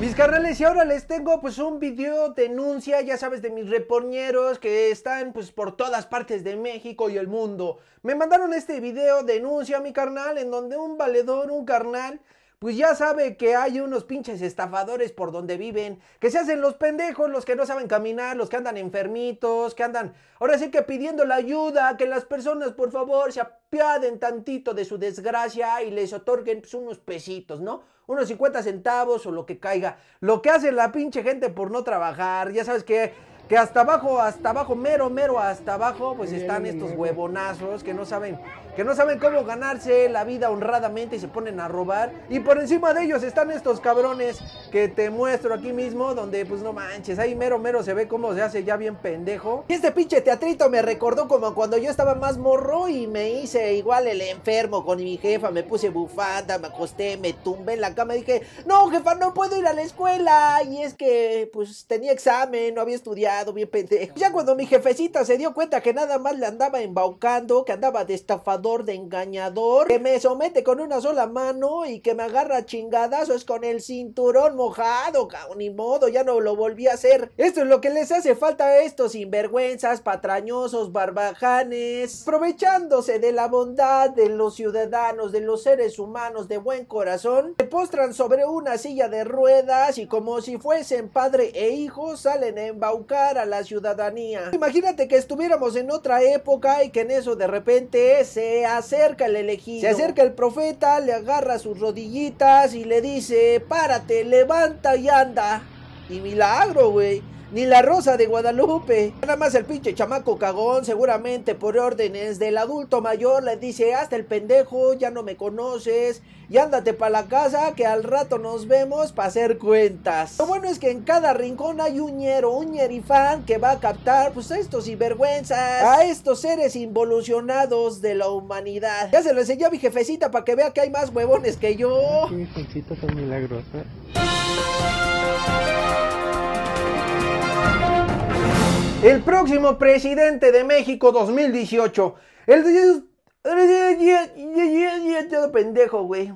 Mis carnales, y ahora les tengo pues un video denuncia, ya sabes, de mis reporneros que están pues por todas partes de México y el mundo. Me mandaron este video denuncia, mi carnal, en donde un valedor, un carnal, pues ya sabe que hay unos pinches estafadores por donde viven, que se hacen los pendejos, los que no saben caminar, los que andan enfermitos, que andan, ahora sí que pidiendo la ayuda, que las personas por favor se apiaden tantito de su desgracia y les otorguen pues, unos pesitos, ¿no? Unos 50 centavos o lo que caiga. Lo que hace la pinche gente por no trabajar, ya sabes que que hasta abajo, hasta abajo, mero, mero, hasta abajo, pues están estos huevonazos que no saben, que no saben cómo ganarse la vida honradamente y se ponen a robar. Y por encima de ellos están estos cabrones que te muestro aquí mismo, donde pues no manches, ahí mero, mero se ve cómo se hace ya bien pendejo. Y Este pinche teatrito me recordó como cuando yo estaba más morro y me hice igual el enfermo con mi jefa, me puse bufanda, me acosté, me tumbé en la cama y dije, no jefa, no puedo ir a la escuela. Y es que pues tenía examen, no había estudiado bien pendejo. Ya cuando mi jefecita se dio cuenta que nada más le andaba embaucando, que andaba de estafador, de engañador, que me somete con una sola mano y que me agarra chingadazos con el cinturón mojado, cabrón, ni modo, ya no lo volví a hacer. Esto es lo que les hace falta a estos sinvergüenzas, patrañosos, barbajanes, aprovechándose de la bondad de los ciudadanos, de los seres humanos de buen corazón, se postran sobre una silla de ruedas y como si fuesen padre e hijo salen a a la ciudadanía. Imagínate que estuviéramos en otra época y que en eso de repente se acerca el elegido. Se acerca el profeta, le agarra sus rodillitas y le dice, párate, levanta y anda. Y milagro, güey ni la rosa de Guadalupe. Nada más el pinche chamaco cagón, seguramente por órdenes del adulto mayor, Le dice, hasta el pendejo, ya no me conoces, y ándate para la casa, que al rato nos vemos para hacer cuentas. Lo bueno es que en cada rincón hay un ñero, un ñerifán que va a captar, pues, a estos sinvergüenzas, a estos seres involucionados de la humanidad. Ya se lo enseñé a mi jefecita para que vea que hay más huevones que yo. Mi jefecita tan milagrosa. El próximo presidente de México 2018. El... Todo pendejo, güey.